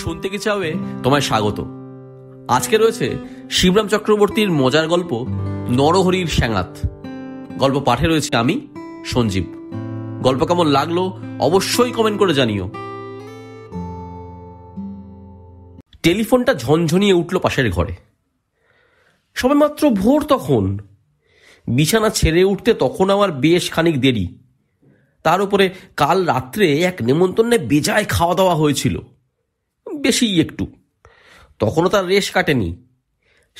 শুনতে কি চাবে তোমায় স্বাগত আজকে রয়েছে শিবরাম চক্রবর্তীর মজার গল্প নরহরির স্যাঙাত গল্প পাঠে রয়েছে আমি সঞ্জীব গল্প কেমন লাগলো অবশ্যই কমেন্ট করে জানিও টেলিফোনটা ঝনঝনিয়ে উঠল পাশের ঘরে সবে মাত্র ভোর তখন বিছানা ছেড়ে উঠতে তখন আমার বেশ খানিক দেরি তার উপরে কাল রাত্রে এক নেমন্তন্নে বেজায় খাওয়া দাওয়া হয়েছিল বেশি একটু তখনও তার রেশ কাটেনি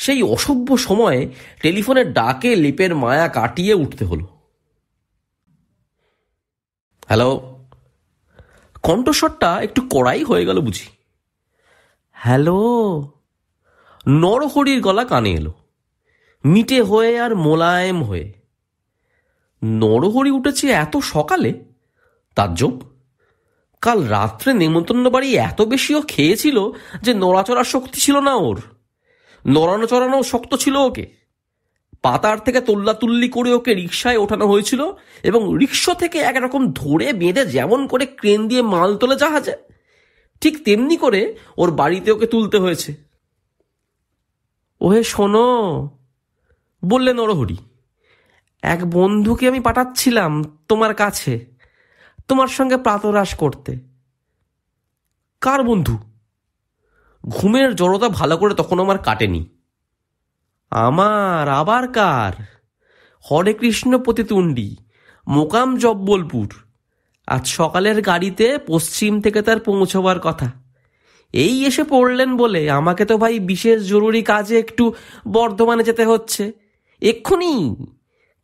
সেই অসভ্য সময়ে টেলিফোনের ডাকে লিপের মায়া কাটিয়ে উঠতে হলো হ্যালো কণ্ঠস্বরটা একটু কড়াই হয়ে গেল বুঝি হ্যালো নরহরির গলা কানে এলো মিটে হয়ে আর মোলায়েম হয়ে নরহরি উঠেছে এত সকালে তার যোগ কাল রাত্রে নেমন্তন্ন বাড়ি এত বেশিও খেয়েছিল যে নড়াচড়ার শক্তি ছিল না ওর নড়ানো চড়ানো শক্ত ছিল ওকে পাতার থেকে তুল্লি করে ওকে রিক্সায় ওঠানো হয়েছিল এবং রিক্সা থেকে একরকম ধরে বেঁধে যেমন করে ক্রেন দিয়ে মাল তোলে জাহাজে ঠিক তেমনি করে ওর বাড়িতে ওকে তুলতে হয়েছে ওহে শোনো বললেন নরহরি এক বন্ধুকে আমি পাঠাচ্ছিলাম তোমার কাছে তোমার সঙ্গে প্রাতরাস করতে কার বন্ধু ঘুমের জড়তা ভালো করে তখন আমার কাটেনি আমার আবার কার হরে কৃষ্ণ প্রতিতুণ্ডি মোকাম জব্বলপুর আজ সকালের গাড়িতে পশ্চিম থেকে তার পৌঁছবার কথা এই এসে পড়লেন বলে আমাকে তো ভাই বিশেষ জরুরি কাজে একটু বর্ধমানে যেতে হচ্ছে এক্ষুনি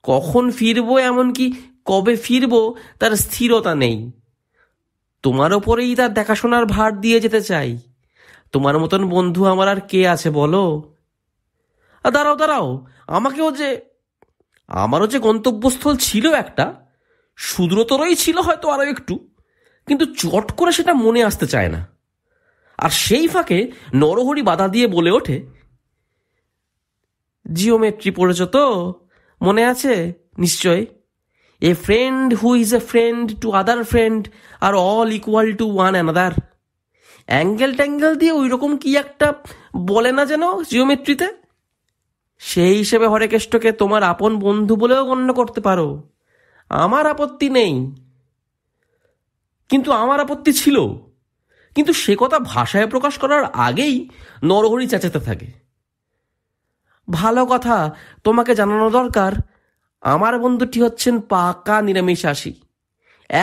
কখন ফিরবো এমনকি কবে ফিরব তার স্থিরতা নেই তোমার ওপরেই তার দেখাশোনার ভার দিয়ে যেতে চাই তোমার মতন বন্ধু আমার আর কে আছে বলো দাঁড়াও দাঁড়াও আমাকেও যে আমারও যে গন্তব্যস্থল ছিল একটা সুদ্রতরই ছিল হয়তো আরও একটু কিন্তু চট করে সেটা মনে আসতে চায় না আর সেই ফাঁকে নরহরি বাধা দিয়ে বলে ওঠে জিওমেট্রি পড়েছ তো মনে আছে নিশ্চয় a friend who is a friend to other friend are all equal to one another angle tangle দিয়ে ওই রকম কি একটা বলে না যেন জিওমেট্রিতে সেই হিসেবে হরেকেষ্টকে তোমার আপন বন্ধু বলেও গণ্য করতে পারো আমার আপত্তি নেই কিন্তু আমার আপত্তি ছিল কিন্তু সে কথা ভাষায় প্রকাশ করার আগেই নরহরি চেঁচাতে থাকে ভালো কথা তোমাকে জানানো দরকার আমার বন্ধুটি হচ্ছেন পাকা নিরামিষাসী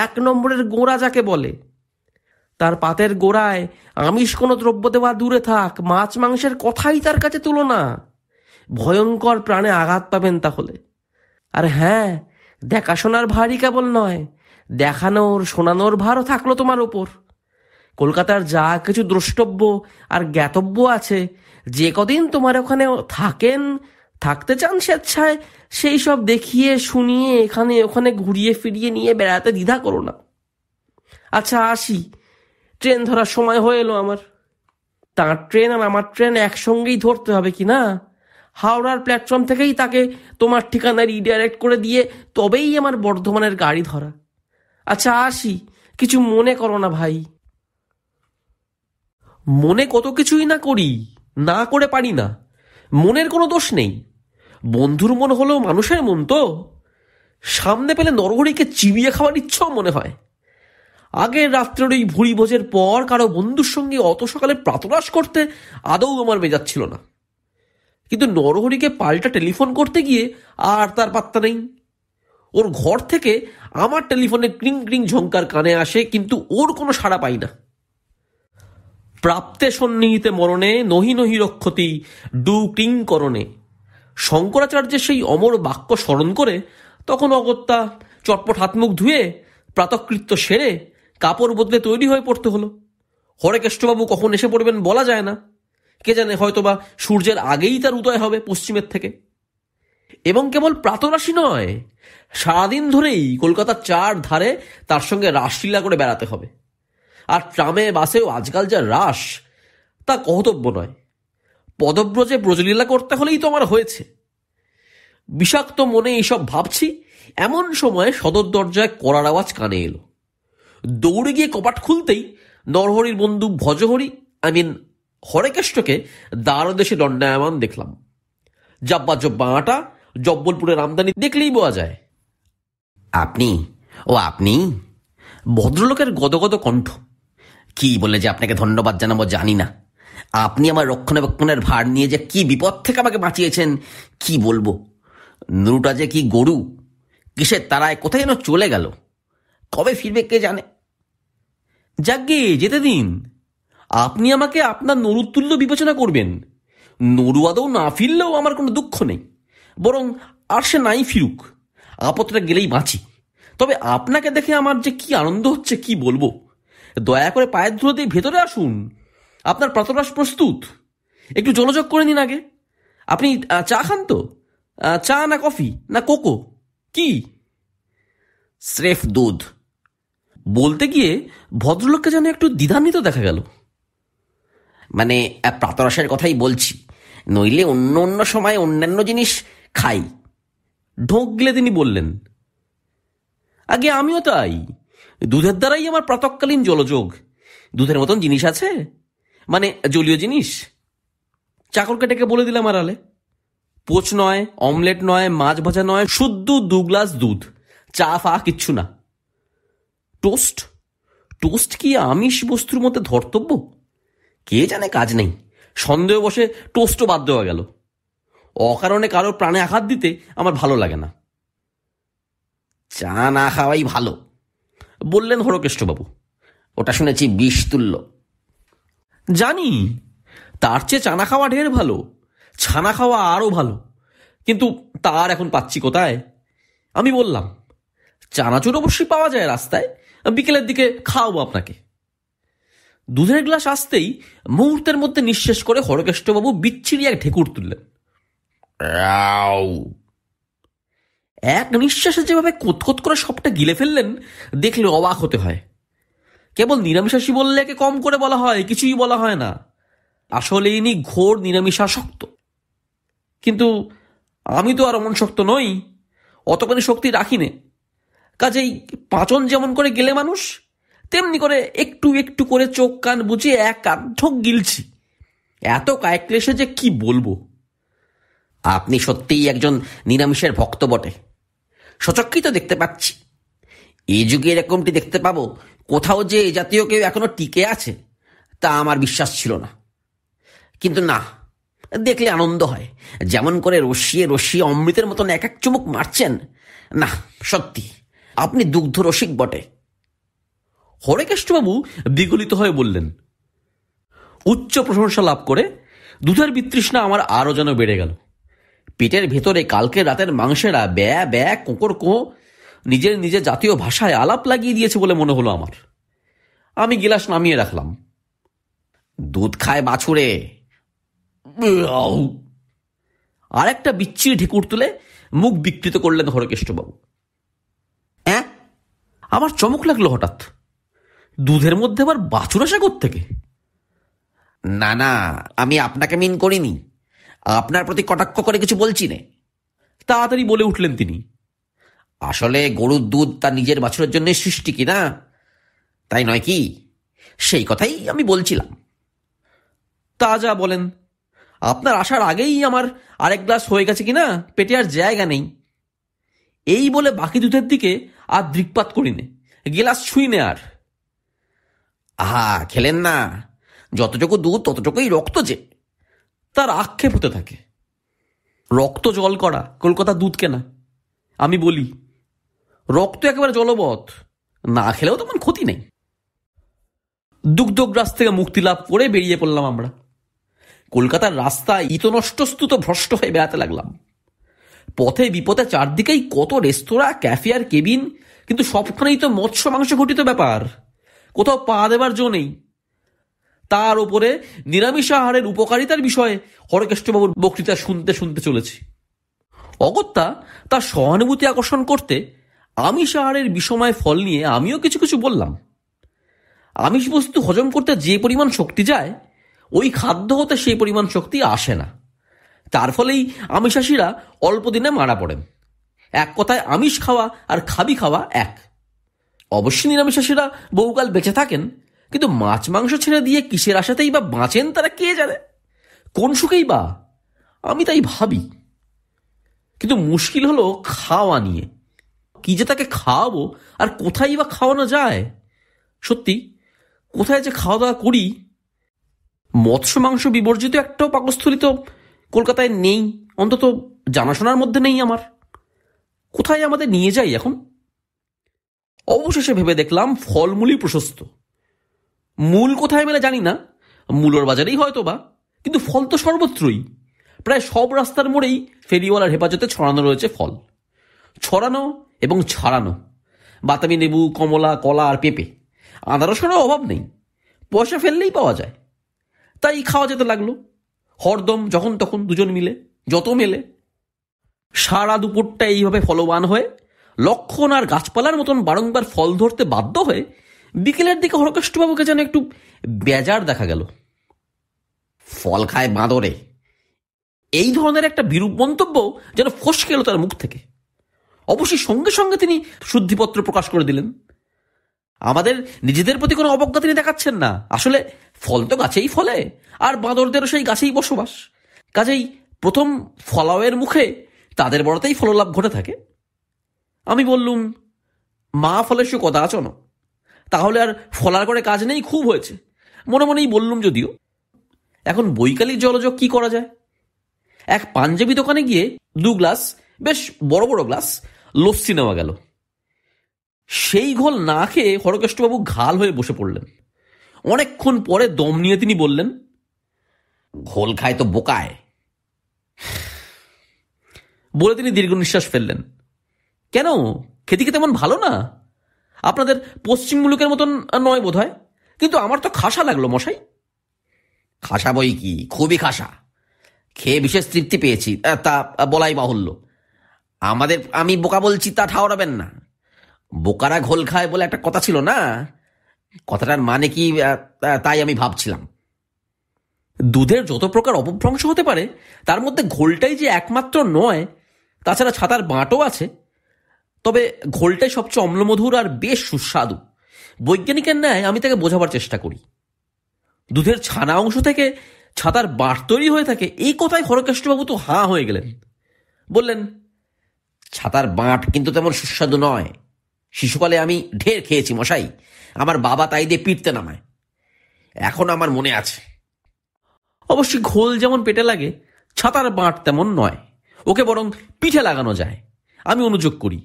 এক নম্বরের গোড়া যাকে বলে তার পাতের গোড়ায় আমিষ কোনো দ্রব্য দেওয়া দূরে থাক মাছ মাংসের কথাই তার কাছে তুলো না ভয়ঙ্কর প্রাণে আঘাত পাবেন তাহলে আর হ্যাঁ দেখাশোনার ভারই কেবল নয় দেখানোর শোনানোর ভারও থাকলো তোমার ওপর কলকাতার যা কিছু দ্রষ্টব্য আর জ্ঞাতব্য আছে যে কদিন তোমার ওখানে থাকেন থাকতে চান স্বেচ্ছায় সেই সব দেখিয়ে শুনিয়ে এখানে ওখানে ঘুরিয়ে ফিরিয়ে নিয়ে বেড়াতে দ্বিধা করো না আচ্ছা আসি ট্রেন ধরার সময় হয়ে এলো আমার তার ট্রেন আর আমার ট্রেন একসঙ্গেই ধরতে হবে কি না হাওড়ার প্ল্যাটফর্ম থেকেই তাকে তোমার ঠিকানা রিডাইরেক্ট করে দিয়ে তবেই আমার বর্ধমানের গাড়ি ধরা আচ্ছা আসি কিছু মনে করো না ভাই মনে কত কিছুই না করি না করে পারি না মনের কোনো দোষ নেই বন্ধুর মন হলেও মানুষের মন তো সামনে পেলে নরহরিকে চিবিয়ে খাওয়ার ইচ্ছাও মনে হয় আগের রাত্রের ওই ভুড়ি ভোজের পর কারো বন্ধুর সঙ্গে অত সকালে প্রাতরাস করতে আদৌ আমার মেজাজ ছিল না কিন্তু নরহরিকে পাল্টা টেলিফোন করতে গিয়ে আর তার পাত্তা নেই ওর ঘর থেকে আমার টেলিফোনে ক্রিং ক্রিং ঝঙ্কার কানে আসে কিন্তু ওর কোনো সাড়া পাই না প্রাপ্তে সন্নিহিতে মরণে নহি নহি রক্ষতি ডু ক্রিং করণে শঙ্করাচার্যের সেই অমর বাক্য স্মরণ করে তখন অগত্যা চটপট হাত মুখ ধুয়ে প্রাতকৃত্য সেরে কাপড় বদলে তৈরি হয়ে পড়তে হলো হরেকেষ্টবাবু কখন এসে পড়বেন বলা যায় না কে জানে হয়তোবা সূর্যের আগেই তার উদয় হবে পশ্চিমের থেকে এবং কেবল প্রাতরাশি নয় সারাদিন ধরেই কলকাতার চার ধারে তার সঙ্গে রাসলীলা করে বেড়াতে হবে আর ট্রামে বাসেও আজকাল যা রাস তা কহতব্য নয় পদব্রজে ব্রজলীলা করতে হলেই তো আমার হয়েছে বিষাক্ত মনে এইসব ভাবছি এমন সময় সদর দরজায় করার আওয়াজ কানে এলো দৌড়ে গিয়ে কপাট খুলতেই নরহরির বন্ধু ভজহরি আই মিন হরেকেষ্টকে দ্বারদেশে দণ্ডায়মান দেখলাম জব্বা জব্বা আটা জব্বলপুরের আমদানি দেখলেই বোয়া যায় আপনি ও আপনি ভদ্রলোকের গদগদ কণ্ঠ কি বলে যে আপনাকে ধন্যবাদ জানাবো জানি না আপনি আমার রক্ষণাবেক্ষণের ভার নিয়ে যে কি বিপদ থেকে আমাকে বাঁচিয়েছেন কি বলবো নুরুটা যে কি গরু কিসের তারায় কোথায় যেন চলে গেল কবে ফিরবে কে জানে যাকে যেতে দিন আপনি আমাকে আপনার নরুতুল্য বিবেচনা করবেন নরু আদৌ না ফিরলেও আমার কোনো দুঃখ নেই বরং আর সে নাই ফিরুক আপদটা গেলেই বাঁচি তবে আপনাকে দেখে আমার যে কি আনন্দ হচ্ছে কি বলবো দয়া করে পায়ের ধুলো দিয়ে ভেতরে আসুন আপনার প্রাতরাস প্রস্তুত একটু জলযোগ করে নিন আগে আপনি চা খান তো চা না কফি না কোকো কি স্রেফ দুধ বলতে গিয়ে ভদ্রলোককে যেন একটু দ্বিধান্বিত দেখা গেল মানে প্রাতরাসের কথাই বলছি নইলে অন্য অন্য সময় অন্যান্য জিনিস খাই ঢোকলে তিনি বললেন আগে আমিও তাই দুধের দ্বারাই আমার প্রাতকালীন জলযোগ দুধের মতন জিনিস আছে মানে জলীয় জিনিস চাকরকে ডেকে বলে দিলাম আড়ালে পোচ নয় অমলেট নয় মাছ ভাজা নয় শুদ্ধ দু গ্লাস দুধ চা ফা কিচ্ছু না টোস্ট টোস্ট কি আমিষ বস্তুর মধ্যে ধর্তব্য কে জানে কাজ নেই সন্দেহ বসে টোস্টও বাদ দেওয়া গেল অকারণে কারো প্রাণে আঘাত দিতে আমার ভালো লাগে না চা না খাওয়াই ভালো বললেন হরকেষ্টবাবু ওটা শুনেছি বিষ তুল্য জানি তার চেয়ে চানা খাওয়া ঢের ভালো ছানা খাওয়া আরও ভালো কিন্তু তার এখন পাচ্ছি কোথায় আমি বললাম চানাচুর অবশ্যই পাওয়া যায় রাস্তায় বিকেলের দিকে খাওয়াবো আপনাকে দুধের গ্লাস আসতেই মুহূর্তের মধ্যে নিঃশেষ করে হরকেষ্টবাবু বিচ্ছিরি এক ঢেকুর তুললেন এক নিঃশ্বাসে যেভাবে কোতকোত করে সবটা গিলে ফেললেন দেখলে অবাক হতে হয় কেবল নিরামিষাসী বললে একে কম করে বলা হয় কিছুই বলা হয় না আসলে ইনি ঘোর নিরামিষাসক্ত কিন্তু আমি তো আর অমন শক্ত নই অতখানি শক্তি রাখি নে কাজেই পাচন যেমন করে গেলে মানুষ তেমনি করে একটু একটু করে চোখ কান বুঝে একাধ্য গিলছি এত কায়ক্লেশে যে কি বলবো আপনি সত্যিই একজন নিরামিষের ভক্ত বটে সচক্ষিত দেখতে পাচ্ছি এ যুগে এরকমটি দেখতে পাবো কোথাও যে এ জাতীয় কেউ এখনো টিকে আছে তা আমার বিশ্বাস ছিল না কিন্তু না দেখলে আনন্দ হয় যেমন করে রসিয়ে রসিয়ে অমৃতের মতন এক এক চুমুক মারছেন না সত্যি আপনি দুগ্ধ রসিক বটে হরেকেষ্টবাবু বিগলিত হয়ে বললেন উচ্চ প্রশংসা লাভ করে দুধের বিতৃষ্ণা আমার আরও যেন বেড়ে গেল পেটের ভেতরে কালকে রাতের মাংসেরা ব্যা ব্যা কোঁকর কোঁ নিজের নিজের জাতীয় ভাষায় আলাপ লাগিয়ে দিয়েছে বলে মনে হলো আমার আমি গিলাস নামিয়ে রাখলাম দুধ খায় বাছুরে আর একটা বিচ্ছিরি ঢেকুর তুলে মুখ বিকৃত করলেন হরকেষ্টবাবু হ্যাঁ আমার চমক লাগলো হঠাৎ দুধের মধ্যে আবার বাছুর আসা থেকে না না আমি আপনাকে মিন করিনি আপনার প্রতি কটাক্ষ করে কিছু বলছি না তাড়াতাড়ি বলে উঠলেন তিনি আসলে গরুর দুধ তার নিজের বাছুরের জন্য সৃষ্টি কি না তাই নয় কি সেই কথাই আমি বলছিলাম তা যা বলেন আপনার আসার আগেই আমার আরেক গ্লাস হয়ে গেছে কিনা পেটে আর জায়গা নেই এই বলে বাকি দুধের দিকে আর দৃকপাত করিনে গ্লাস ছুঁই নে আর আহা খেলেন না যতটুকু দুধ ততটুকুই রক্ত যে তার আক্ষেপ হতে থাকে রক্ত জল করা কলকাতা দুধ কেনা আমি বলি রক্ত একেবারে জলবৎ না খেলেও তেমন ক্ষতি নেই দুগ্ধগ্রাস থেকে মুক্তি লাভ করে বেরিয়ে পড়লাম আমরা কলকাতার রাস্তায় ইতনষ্টস্তুত ভ্রষ্ট হয়ে বেড়াতে লাগলাম পথে বিপদে চারদিকেই কত রেস্তোরাঁ ক্যাফে আর কেবিন কিন্তু সবখানেই তো মৎস্য মাংস ঘটিত ব্যাপার কোথাও পা দেবার জো নেই তার উপরে নিরামিষ আহারের উপকারিতার বিষয়ে হরকেষ্টবাবুর বক্তৃতা শুনতে শুনতে চলেছি অগত্যা তার সহানুভূতি আকর্ষণ করতে আমিষ আহারের বিষময় ফল নিয়ে আমিও কিছু কিছু বললাম আমিষ বস্তু হজম করতে যে পরিমাণ শক্তি যায় ওই খাদ্য হতে সেই পরিমাণ শক্তি আসে না তার ফলেই আমিষাসীরা অল্প দিনে মারা পড়েন এক কথায় আমিষ খাওয়া আর খাবি খাওয়া এক অবশ্যই নিরামিষাসীরা বহুকাল বেঁচে থাকেন কিন্তু মাছ মাংস ছেড়ে দিয়ে কিসের আশাতেই বা বাঁচেন তারা কে জানে কোন সুখেই বা আমি তাই ভাবি কিন্তু মুশকিল হলো খাওয়া নিয়ে কি যে তাকে খাওয়াবো আর কোথায় বা খাওয়ানো যায় সত্যি কোথায় যে খাওয়া দাওয়া করি মৎস্য মাংস বিবর্জিত একটাও পাকস্থলী তো কলকাতায় নেই অন্তত জানাশোনার মধ্যে নেই আমার কোথায় আমাদের নিয়ে যাই এখন অবশেষে ভেবে দেখলাম ফলমূলই প্রশস্ত মূল কোথায় মেলে জানি না মূলর বাজারেই হয়তো বা কিন্তু ফল তো সর্বত্রই প্রায় সব রাস্তার মোড়েই ফেরিওয়ালার হেফাজতে ছড়ানো রয়েছে ফল ছড়ানো এবং ছড়ানো বাতামি লেবু কমলা কলা আর পেঁপে আদারসেরও অভাব নেই পয়সা ফেললেই পাওয়া যায় তাই খাওয়া যেতে লাগলো হরদম যখন তখন দুজন মিলে যত মেলে সারা দুপুরটা এইভাবে ফলবান হয়ে লক্ষণ আর গাছপালার মতন বারংবার ফল ধরতে বাধ্য হয়ে বিকেলের দিকে হরকাষ্টবাবুকে যেন একটু বেজার দেখা গেল ফল খায় বাঁদরে এই ধরনের একটা বিরূপ মন্তব্য যেন ফসকে এলো তার মুখ থেকে অবশ্যই সঙ্গে সঙ্গে তিনি শুদ্ধিপত্র প্রকাশ করে দিলেন আমাদের নিজেদের প্রতি কোনো অবজ্ঞা তিনি দেখাচ্ছেন না আসলে ফল তো গাছেই ফলে আর বাঁদরদেরও সেই গাছেই বসবাস কাজেই প্রথম ফলাওয়ের মুখে তাদের বড়তেই ফললাভ ঘটে থাকে আমি বললুম মা ফলে সে কথা আচন তাহলে আর ফলার করে কাজ নেই খুব হয়েছে মনে মনেই বললুম যদিও এখন বৈকালিক জলযোগ কি করা যায় এক পাঞ্জাবি দোকানে গিয়ে দু গ্লাস বেশ বড় বড় গ্লাস লস্যি নেওয়া গেল সেই ঘোল না খেয়ে হরকেষ্টবাবু ঘাল হয়ে বসে পড়লেন অনেকক্ষণ পরে দম নিয়ে তিনি বললেন ঘোল খায় তো বোকায় বলে তিনি দীর্ঘ নিঃশ্বাস ফেললেন কেন খেতে কি তেমন ভালো না আপনাদের পশ্চিম মুলুকের মতন নয় বোধ হয় কিন্তু আমার তো খাসা লাগলো মশাই খাসা বই কি খুবই খাসা খেয়ে বিশেষ তৃপ্তি পেয়েছি তা বলাই বাহুল্য আমাদের আমি বোকা বলছি তা ঠাওরাবেন না বোকারা ঘোল খায় বলে একটা কথা ছিল না কথাটার মানে কি তাই আমি ভাবছিলাম দুধের যত প্রকার অপভ্রংশ হতে পারে তার মধ্যে ঘোলটাই যে একমাত্র নয় তাছাড়া ছাতার বাঁটও আছে তবে ঘোলটাই সবচেয়ে অম্লমধুর আর বেশ সুস্বাদু বৈজ্ঞানিকের ন্যায় আমি তাকে বোঝাবার চেষ্টা করি দুধের ছানা অংশ থেকে ছাতার বাঁট তৈরি হয়ে থাকে এই কথায় হরকেষ্টবাবু তো হাঁ হয়ে গেলেন বললেন ছাতার বাঁট কিন্তু তেমন সুস্বাদু নয় শিশুকালে আমি ঢের খেয়েছি মশাই আমার বাবা তাই দিয়ে পিটতে নামায় এখন আমার মনে আছে অবশ্যই ঘোল যেমন পেটে লাগে ছাতার বাঁট তেমন নয় ওকে বরং পিঠে লাগানো যায় আমি অনুযোগ করি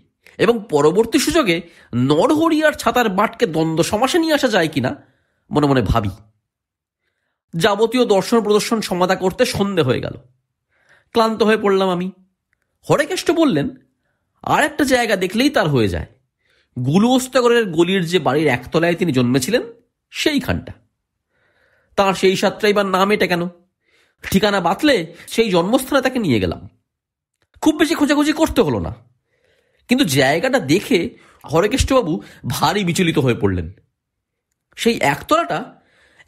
এবং পরবর্তী সুযোগে নড়হরিয়ার ছাতার বাটকে দ্বন্দ্ব সমাসে নিয়ে আসা যায় কিনা মনে মনে ভাবি যাবতীয় দর্শন প্রদর্শন সমাধা করতে সন্ধে হয়ে গেল ক্লান্ত হয়ে পড়লাম আমি হরেকেষ্ট বললেন আর একটা জায়গা দেখলেই তার হয়ে যায় গুলুস্তাগরের গলির যে বাড়ির একতলায় তিনি জন্মেছিলেন সেইখানটা তার সেই সাতটাই বা নাম এটা কেন ঠিকানা বাতলে সেই জন্মস্থানে তাকে নিয়ে গেলাম খুব বেশি খোঁজাখুঁজি করতে হলো না কিন্তু জায়গাটা দেখে হরেকৃষ্ণবাবু ভারী বিচলিত হয়ে পড়লেন সেই একতলাটা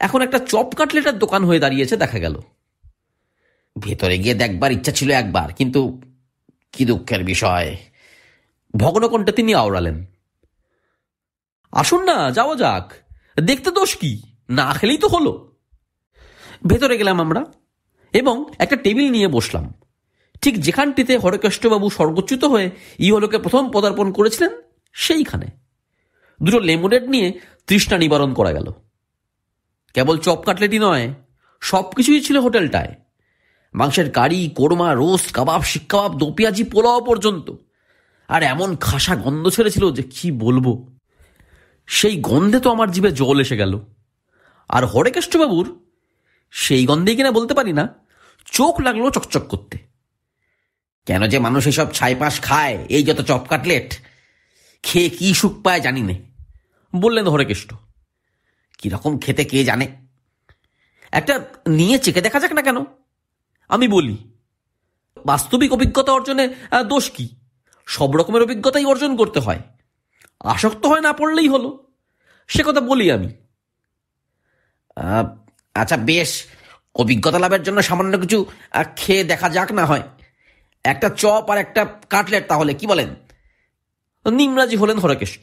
এখন একটা চপ কাটলেটার দোকান হয়ে দাঁড়িয়েছে দেখা গেল ভেতরে গিয়ে দেখবার ইচ্ছা ছিল একবার কিন্তু কি দুঃখের বিষয় ভগ্নকণ্ঠে তিনি আওড়ালেন আসুন না যাওয়া যাক দেখতে দোষ কি না খেলেই তো হলো ভেতরে গেলাম আমরা এবং একটা টেবিল নিয়ে বসলাম ঠিক যেখানটিতে হরকেষ্টবাবু স্বর্গচ্যুত হয়ে ইহলোকে প্রথম পদার্পণ করেছিলেন সেইখানে দুটো লেমোনেড নিয়ে তৃষ্ণা নিবারণ করা গেল কেবল চপ কাটলেটই নয় সব কিছুই ছিল হোটেলটায় মাংসের কারি কোরমা রোস্ট কাবাব শিক কাবাব দোপিয়াজি পোলাও পর্যন্ত আর এমন খাসা গন্ধ ছেড়েছিল যে কি বলবো সেই গন্ধে তো আমার জীবে জল এসে গেল আর হরেকেষ্টবাবুর সেই গন্ধেই কিনা বলতে পারি না চোখ লাগলো চকচক করতে কেন যে মানুষ এসব ছাইপাশ খায় এই যত চপ কাটলেট খেয়ে কি সুখ পায় জানি নে বললেন হরেকেষ্ট কীরকম খেতে কে জানে একটা নিয়ে চেখে দেখা যাক না কেন আমি বলি বাস্তবিক অভিজ্ঞতা অর্জনে দোষ কী সব রকমের অভিজ্ঞতাই অর্জন করতে হয় আসক্ত হয় না পড়লেই হলো সে কথা বলি আমি আচ্ছা বেশ অভিজ্ঞতা লাভের জন্য সামান্য কিছু খেয়ে দেখা যাক না হয় একটা চপ আর একটা কাটলেট তাহলে কি বলেন নিমরাজি হলেন হরকেষ্ট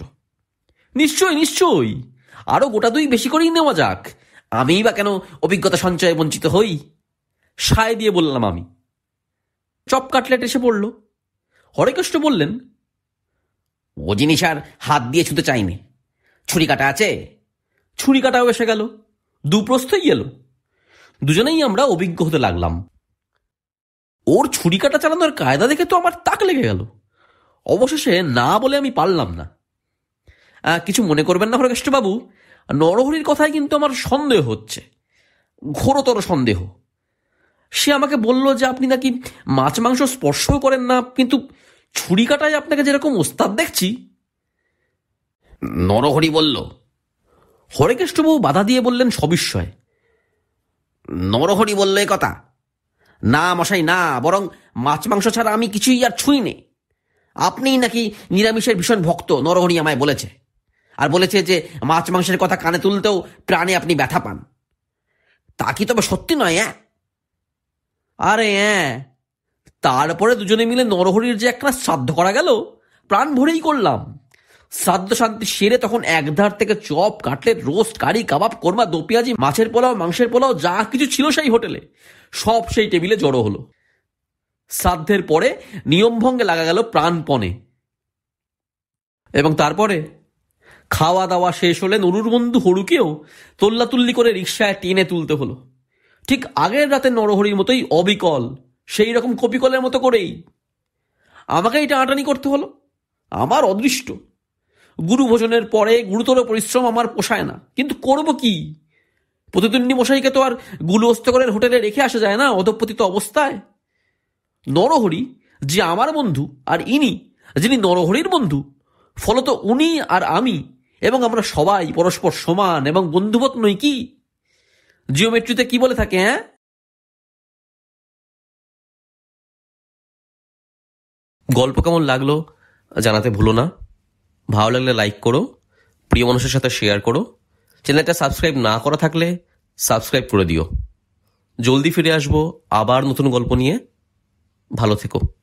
নিশ্চয়ই নিশ্চয়ই আরও গোটা দুই বেশি করেই নেওয়া যাক আমিই বা কেন অভিজ্ঞতা সঞ্চয়ে বঞ্চিত হই সায় দিয়ে বললাম আমি চপ কাটলেট এসে পড়লো হরেকৃষ্ণ বললেন ও জিনিস আর হাত দিয়ে ছুতে চাইনি ছুরি কাটা আছে ছুরি কাটাও এসে গেল দুপ্রস্থই গেল দুজনেই আমরা অভিজ্ঞ হতে লাগলাম ওর ছুরি কাটা চালানোর কায়দা দেখে তো আমার তাক লেগে গেল অবশেষে না বলে আমি পারলাম না কিছু মনে করবেন না হরেকৃষ্ণবাবু নরহরির কথায় কিন্তু আমার সন্দেহ হচ্ছে ঘোরতর সন্দেহ সে আমাকে বলল যে আপনি নাকি মাছ মাংস স্পর্শও করেন না কিন্তু ছুরি কাটায় আপনাকে যেরকম ওস্তাদ দেখছি নরহরি বলল হরেকেষ্টবাবু বাধা দিয়ে বললেন সবিস্ময় নরহরি বলল কথা না মশাই না বরং মাছ মাংস ছাড়া আমি কিছুই আর ছুঁই নে আপনিই নাকি নিরামিষের ভীষণ ভক্ত নরহরি আমায় বলেছে আর বলেছে যে মাছ মাংসের কথা কানে তুলতেও প্রাণে আপনি ব্যথা পান তা কি তবে সত্যি নয় হ্যাঁ আরে হ্যাঁ তারপরে দুজনে মিলে নরহরির যে একটা শ্রাদ্ধ করা গেল প্রাণ ভরেই করলাম শ্রাদ্ধ শান্তি সেরে তখন একধার থেকে chop cutlet roast curry kebab korma dopiaza মাছের পোলাও মাংসের পোলাও যা কিছু ছিল সেই হোটেলে সব সেই টেবিলে জড়ো হলো শ্রাদ্ধের পরে নিয়মভঙ্গে লাগা গেল প্রাণপণে এবং তারপরে খাওয়া দাওয়া শেষ হলে নুরুর বন্ধু হরুকেও তোল্লাতুল্লি করে রিক্সায় টেনে তুলতে হলো ঠিক আগের রাতে নরহরির মতোই অবিকল সেই রকম কপিকলের মতো করেই আমাকে এটা আটানি করতে হলো আমার অদৃষ্ট গুরু ভোজনের পরে গুরুতর পরিশ্রম আমার পোষায় না কিন্তু করব কি প্রতিদ্বন্দ্বী মশাইকে তো আর গুলস্তকরের হোটেলে রেখে আসা যায় না অধপতিত অবস্থায় নরহরি যে আমার বন্ধু আর ইনি যিনি নরহরির বন্ধু ফলত উনি আর আমি এবং আমরা সবাই পরস্পর সমান এবং বন্ধুবত নই কি জিওমেট্রিতে কি বলে থাকে হ্যাঁ গল্প কেমন লাগলো জানাতে ভুলো না ভালো লাগলে লাইক করো প্রিয় মানুষের সাথে শেয়ার করো চ্যানেলটা সাবস্ক্রাইব না করা থাকলে সাবস্ক্রাইব করে দিও জলদি ফিরে আসবো আবার নতুন গল্প নিয়ে ভালো থেকো